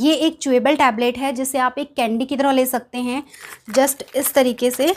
ये एक chewable tablet है जिसे आप एक कैंडी की तरह ले सकते हैं जस्ट इस तरीके से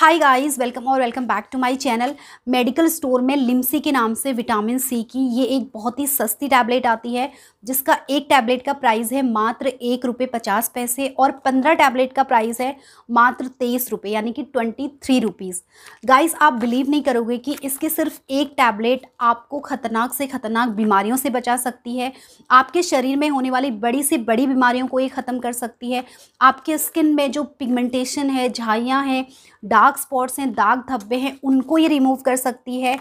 हाय गाइस वेलकम और welcome back to my channel medical store में लिम्सी के नाम से विटामिन सी की ये एक बहुत ही सस्ती टैबलेट आती है जिसका एक टैबलेट का प्राइस है मात्र एक रुपये पचास पैसे और पंद्रह टैबलेट का प्राइस है मात्र तेईस रुपये यानी कि ट्वेंटी थ्री रुपीज़ गाइज आप बिलीव नहीं करोगे कि इसके सिर्फ एक टैबलेट आपको ख़तरनाक से ख़तरनाक बीमारियों से बचा सकती है आपके शरीर में होने वाली बड़ी से बड़ी बीमारियों को ये ख़त्म कर सकती है आपके स्किन में जो पिगमेंटेशन है झाइयाँ हैं डार्क डार्क स्पॉट्स हैं दाग धब्बे हैं उनको ये रिमूव कर सकती है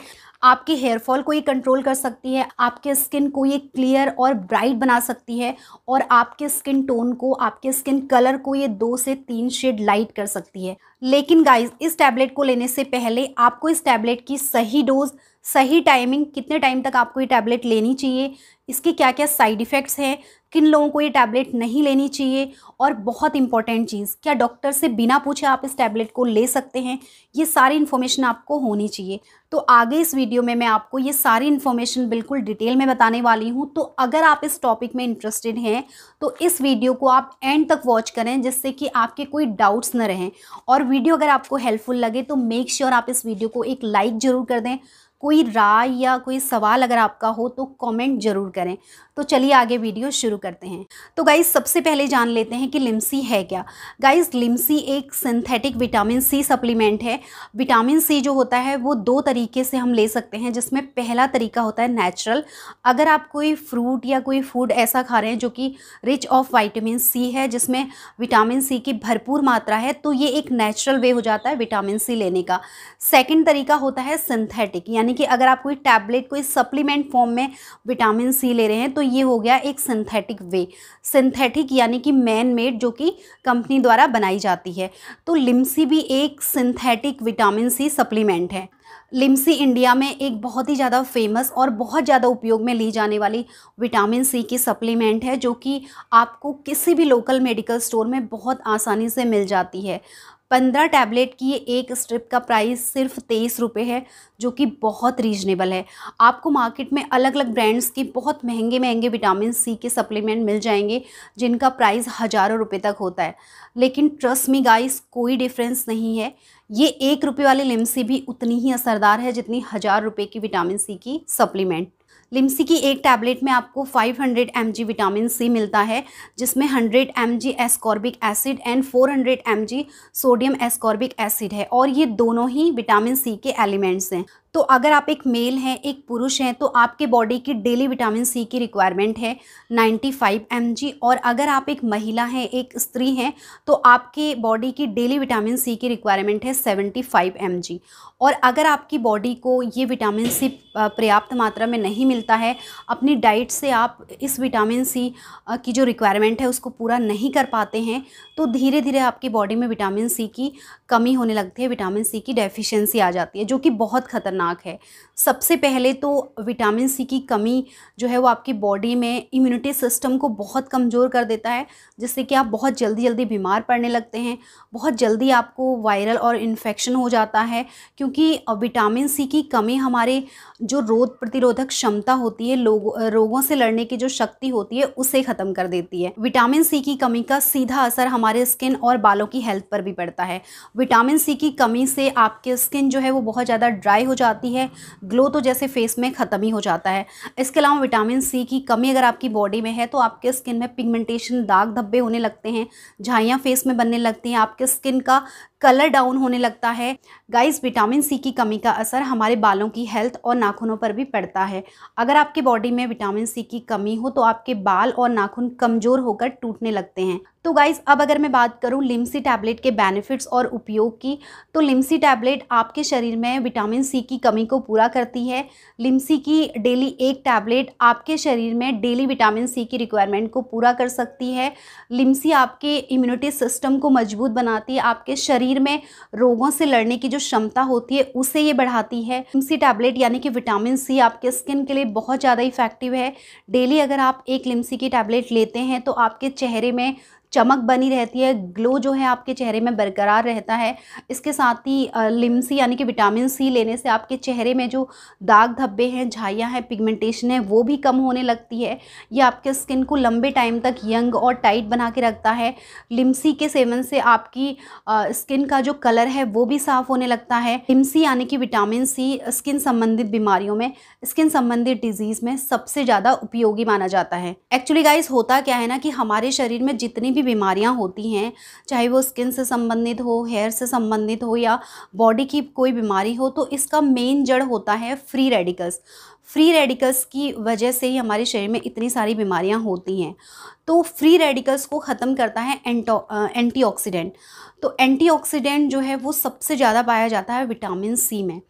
आपके हेयर फॉल को ये कंट्रोल कर सकती है आपके स्किन को ये क्लियर और ब्राइट बना सकती है और आपके स्किन टोन को आपके स्किन कलर को ये दो से तीन शेड लाइट कर सकती है लेकिन गाइस इस टैबलेट को लेने से पहले आपको इस टैबलेट की सही डोज सही टाइमिंग कितने टाइम तक आपको ये टैबलेट लेनी चाहिए इसके क्या क्या साइड इफ़ेक्ट्स हैं किन लोगों को ये टैबलेट नहीं लेनी चाहिए और बहुत इंपॉर्टेंट चीज़ क्या डॉक्टर से बिना पूछे आप इस टैबलेट को ले सकते हैं ये सारी इन्फॉर्मेशन आपको होनी चाहिए तो आगे इस वीडियो में मैं आपको ये सारी इन्फॉर्मेशन बिल्कुल डिटेल में बताने वाली हूँ तो अगर आप इस टॉपिक में इंटरेस्टेड हैं तो इस वीडियो को आप एंड तक वॉच करें जिससे कि आपके कोई डाउट्स न रहें और वीडियो अगर आपको हेल्पफुल लगे तो मेक श्योर sure आप इस वीडियो को एक लाइक ज़रूर कर दें कोई राय या कोई सवाल अगर आपका हो तो कमेंट ज़रूर करें तो चलिए आगे वीडियो शुरू करते हैं तो गाइज़ सबसे पहले जान लेते हैं कि लिम्सी है क्या गाइज़ लिम्सी एक सिंथेटिक विटामिन सी सप्लीमेंट है विटामिन सी जो होता है वो दो तरीके से हम ले सकते हैं जिसमें पहला तरीका होता है नेचुरल अगर आप कोई फ्रूट या कोई फूड ऐसा खा रहे हैं जो कि रिच ऑफ वाइटामिन सी है जिसमें विटामिन सी की भरपूर मात्रा है तो ये एक नेचुरल वे हो जाता है विटामिन सी लेने का सेकेंड तरीका होता है सिंथेटिक यानी यानी कि अगर आप कोई टैबलेट कोई सप्लीमेंट फॉर्म में विटामिन सी ले रहे हैं तो ये हो गया एक सिंथेटिक वे सिंथेटिक यानी कि मैन मेड जो कि कंपनी द्वारा बनाई जाती है तो लिम्सी भी एक सिंथेटिक विटामिन सी सप्लीमेंट है लिम्सी इंडिया में एक बहुत ही ज़्यादा फेमस और बहुत ज़्यादा उपयोग में ली जाने वाली विटामिन सी की सप्लीमेंट है जो कि आपको किसी भी लोकल मेडिकल स्टोर में बहुत आसानी से मिल जाती है पंद्रह टैबलेट की ये एक स्ट्रिप का प्राइस सिर्फ तेईस रुपये है जो कि बहुत रीजनेबल है आपको मार्केट में अलग अलग ब्रांड्स के बहुत महंगे महंगे विटामिन सी के सप्लीमेंट मिल जाएंगे जिनका प्राइस हज़ारों रुपए तक होता है लेकिन ट्रस्ट मी गाइस कोई डिफरेंस नहीं है ये एक रुपये वाली लिमसी भी उतनी ही असरदार है जितनी हज़ार रुपये की विटामिन सी की सप्लीमेंट लिम्सी की एक टैबलेट में आपको 500 हंड्रेड विटामिन सी मिलता है जिसमें 100 M G ascorbic acid and 400 hundred M G sodium ascorbic acid है और ये दोनों ही विटामिन सी के एलिमेंट्स हैं तो अगर आप एक मेल हैं एक पुरुष हैं तो आपके बॉडी की डेली विटामिन सी की रिक्वायरमेंट है 95 फाइव और अगर आप एक महिला हैं एक स्त्री हैं तो आपके बॉडी की डेली विटामिन सी की रिक्वायरमेंट है 75 फाइव और अगर आपकी बॉडी को ये विटामिन सी पर्याप्त मात्रा में नहीं मिलता है अपनी डाइट से आप इस विटामिन सी की जो रिक्वायरमेंट है उसको पूरा नहीं कर पाते हैं तो धीरे धीरे आपकी बॉडी में विटामिन सी की कमी होने लगती है विटामिन सी की डेफिशेंसी आ जाती है जो कि बहुत खतरनाक खतरनाक है सबसे पहले तो विटामिन सी की कमी जो है वो आपकी बॉडी में इम्यूनिटी सिस्टम को बहुत कमज़ोर कर देता है जिससे कि आप बहुत जल्दी जल्दी बीमार पड़ने लगते हैं बहुत जल्दी आपको वायरल और इन्फेक्शन हो जाता है क्योंकि विटामिन सी की कमी हमारे जो रोग प्रतिरोधक क्षमता होती है लोग रोगों से लड़ने की जो शक्ति होती है उसे ख़त्म कर देती है विटामिन सी की कमी का सीधा असर हमारे स्किन और बालों की हेल्थ पर भी पड़ता है विटामिन सी की कमी से आपकी स्किन जो है वो बहुत ज़्यादा ड्राई हो जाती है ग्लो तो जैसे फेस में ख़त्म ही हो जाता है इसके अलावा विटामिन सी की कमी अगर आपकी बॉडी में है तो आपके स्किन में पिगमेंटेशन दाग धब्बे होने लगते हैं झाइयाँ फेस में बनने लगती हैं आपके स्किन का कलर डाउन होने लगता है गाइस विटामिन सी की कमी का असर हमारे बालों की हेल्थ और नाखूनों पर भी पड़ता है अगर आपकी बॉडी में विटामिन सी की कमी हो तो आपके बाल और नाखून कमज़ोर होकर टूटने लगते हैं तो गाइज़ अब अगर मैं बात करूँ लिम्सी टैबलेट के बेनिफिट्स और उपयोग की तो लिम्सी टैबलेट आपके शरीर में विटामिन सी की कमी को पूरा करती है लिम्सी की डेली एक टैबलेट आपके शरीर में डेली विटामिन सी की रिक्वायरमेंट को पूरा कर सकती है लिम्सी आपके इम्यूनिटी सिस्टम को मजबूत बनाती है आपके शरीर में रोगों से लड़ने की जो क्षमता होती है उसे ये बढ़ाती है लिम्सी टैबलेट यानी कि विटामिन सी आपके स्किन के लिए बहुत ज़्यादा इफेक्टिव है डेली अगर आप एक लिम्सी की टैबलेट लेते हैं तो आपके चेहरे में चमक बनी रहती है ग्लो जो है आपके चेहरे में बरकरार रहता है इसके साथ ही लिम्सी यानी कि विटामिन सी लेने से आपके चेहरे में जो दाग धब्बे हैं झाइयाँ हैं पिगमेंटेशन है वो भी कम होने लगती है ये आपके स्किन को लंबे टाइम तक यंग और टाइट बना के रखता है लिम्सी के सेवन से आपकी स्किन का जो कलर है वो भी साफ़ होने लगता है लिम्सी यानी कि विटामिन सी स्किन संबंधित बीमारियों में स्किन संबंधित डिजीज़ में सबसे ज़्यादा उपयोगी माना जाता है एक्चुअली गाइज होता क्या है ना कि हमारे शरीर में जितनी भी बीमारियां होती हैं चाहे वो स्किन से संबंधित हो हेयर से संबंधित हो या बॉडी की कोई बीमारी हो तो इसका मेन जड़ होता है फ्री रेडिकल्स फ्री रेडिकल्स की वजह से ही हमारे शरीर में इतनी सारी बीमारियां होती हैं तो फ्री रेडिकल्स को ख़त्म करता है एंटी तो एंटी जो है वो सबसे ज़्यादा पाया जाता है विटामिन सी में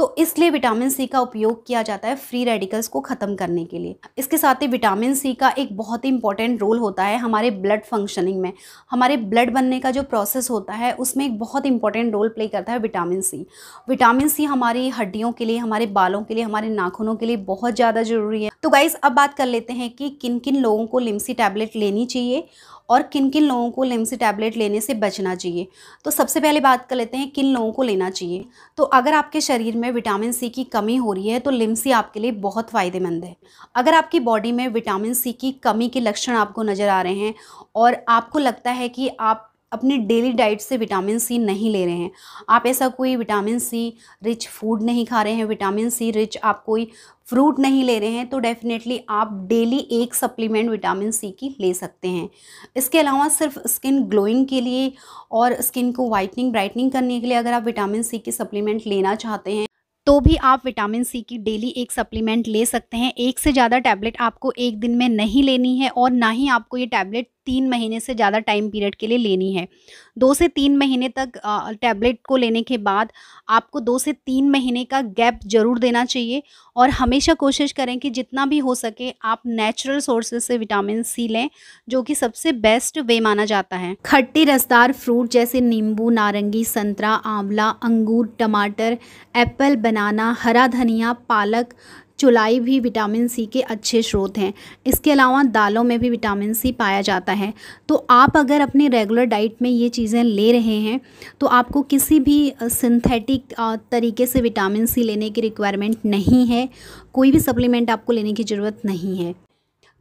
तो इसलिए विटामिन सी का उपयोग किया जाता है फ्री रेडिकल्स को ख़त्म करने के लिए इसके साथ ही विटामिन सी का एक बहुत ही इंपॉर्टेंट रोल होता है हमारे ब्लड फंक्शनिंग में हमारे ब्लड बनने का जो प्रोसेस होता है उसमें एक बहुत इंपॉर्टेंट रोल प्ले करता है विटामिन सी विटामिन सी हमारी हड्डियों के लिए हमारे बालों के लिए हमारे नाखूनों के लिए बहुत ज़्यादा ज़रूरी है तो गाइज़ अब बात कर लेते हैं कि किन किन लोगों को लिम्सी टैबलेट लेनी चाहिए और किन किन लोगों को लिम्सी टैबलेट लेने से बचना चाहिए तो सबसे पहले बात कर लेते हैं किन लोगों को लेना चाहिए तो अगर आपके शरीर में विटामिन सी की कमी हो रही है तो लिम्सी आपके लिए बहुत फ़ायदेमंद है अगर आपकी बॉडी में विटामिन सी की कमी के लक्षण आपको नज़र आ रहे हैं और आपको लगता है कि आप अपनी डेली डाइट से विटामिन सी नहीं ले रहे हैं आप ऐसा कोई विटामिन सी रिच फूड नहीं खा रहे हैं विटामिन सी रिच आप कोई फ्रूट नहीं ले रहे हैं तो डेफ़िनेटली आप डेली एक सप्लीमेंट विटामिन सी की ले सकते हैं इसके अलावा सिर्फ स्किन ग्लोइंग के लिए और स्किन को वाइटनिंग ब्राइटनिंग करने के लिए अगर आप विटामिन सी की सप्लीमेंट लेना चाहते हैं तो भी आप विटामिन सी की डेली एक सप्लीमेंट ले सकते हैं एक से ज़्यादा टैबलेट आपको एक दिन में नहीं लेनी है और ना ही आपको ये टैबलेट तीन महीने से ज़्यादा टाइम पीरियड के लिए लेनी है दो से तीन महीने तक टैबलेट को लेने के बाद आपको दो से तीन महीने का गैप ज़रूर देना चाहिए और हमेशा कोशिश करें कि जितना भी हो सके आप नेचुरल सोर्सेज से विटामिन सी लें जो कि सबसे बेस्ट वे माना जाता है खट्टी रसदार फ्रूट जैसे नींबू नारंगी संतरा आंवला अंगूर टमाटर एप्पल बनाना हरा धनिया पालक चुलाई भी विटामिन सी के अच्छे स्रोत हैं इसके अलावा दालों में भी विटामिन सी पाया जाता है तो आप अगर अपने रेगुलर डाइट में ये चीज़ें ले रहे हैं तो आपको किसी भी सिंथेटिक तरीके से विटामिन सी लेने की रिक्वायरमेंट नहीं है कोई भी सप्लीमेंट आपको लेने की ज़रूरत नहीं है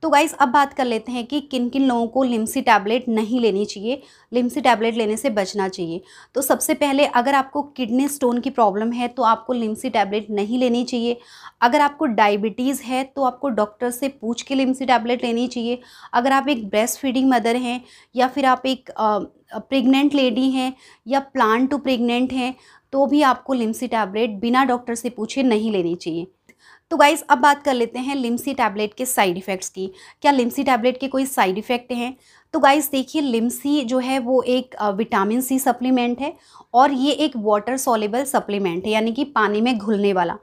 तो गाइज़ अब बात कर लेते हैं कि किन किन लोगों को लिम्सी टैबलेट नहीं लेनी चाहिए लिम्सी टैबलेट लेने से बचना चाहिए तो सबसे पहले अगर आपको किडनी स्टोन की प्रॉब्लम है तो आपको लिम्सी टैबलेट नहीं लेनी चाहिए अगर आपको डायबिटीज़ है तो आपको डॉक्टर से पूछ के लिम्सी टैबलेट लेनी चाहिए अगर आप एक ब्रेस्ट फीडिंग मदर हैं या फिर आप एक प्रेगनेंट लेडी हैं या प्लान टू प्रेगनेंट हैं तो भी आपको लिम्सी टैबलेट बिना डॉक्टर से पूछे नहीं लेनी चाहिए तो गाइज अब बात कर लेते हैं लिम्सी टैबलेट के साइड इफ़ेक्ट्स की क्या लिम्सी टैबलेट के कोई साइड इफ़ेक्ट हैं तो गाइस देखिए लिम्सी जो है वो एक विटामिन सी सप्लीमेंट है और ये एक वाटर सॉलेबल सप्लीमेंट है यानी कि पानी में घुलने वाला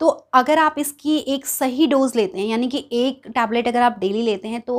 तो अगर आप इसकी एक सही डोज लेते हैं यानी कि एक टैबलेट अगर आप डेली लेते हैं तो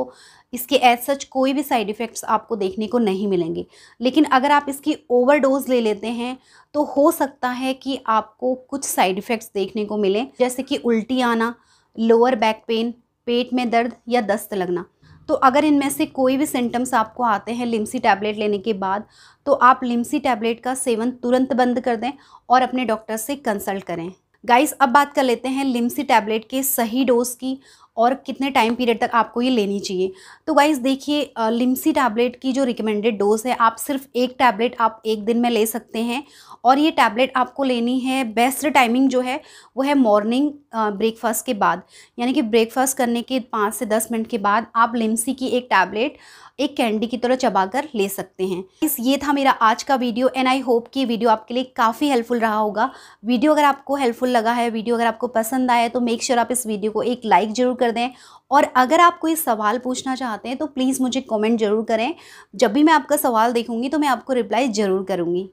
इसके एज सच कोई भी साइड इफ़ेक्ट्स आपको देखने को नहीं मिलेंगे लेकिन अगर आप इसकी ओवर डोज ले लेते हैं तो हो सकता है कि आपको कुछ साइड इफ़ेक्ट्स देखने को मिलें जैसे कि उल्टी आना लोअर बैक पेन पेट में दर्द या दस्त लगना तो अगर इनमें से कोई भी सिम्टम्स आपको आते हैं लिम्सी टैबलेट लेने के बाद तो आप लिम्सी टैबलेट का सेवन तुरंत बंद कर दें और अपने डॉक्टर से कंसल्ट करें गाइस अब बात कर लेते हैं लिम्सी टैबलेट के सही डोज की और कितने टाइम पीरियड तक आपको ये लेनी चाहिए तो गाइज़ देखिए लिम्सी टैबलेट की जो रिकमेंडेड डोज है आप सिर्फ एक टैबलेट आप एक दिन में ले सकते हैं और ये टैबलेट आपको लेनी है बेस्ट टाइमिंग जो है वो है मॉर्निंग ब्रेकफास्ट के बाद यानी कि ब्रेकफास्ट करने के पाँच से दस मिनट के बाद आप लिम्सी की एक टैबलेट एक कैंडी की तरह चबाकर ले सकते हैं इस ये था मेरा आज का वीडियो एंड आई होप कि वीडियो आपके लिए काफ़ी हेल्पफुल रहा होगा वीडियो अगर आपको हेल्पफुल लगा है वीडियो अगर आपको पसंद आया तो मेक श्योर sure आप इस वीडियो को एक लाइक ज़रूर कर दें और अगर आप कोई सवाल पूछना चाहते हैं तो प्लीज़ मुझे कॉमेंट ज़रूर करें जब भी मैं आपका सवाल देखूंगी तो मैं आपको रिप्लाई ज़रूर करूँगी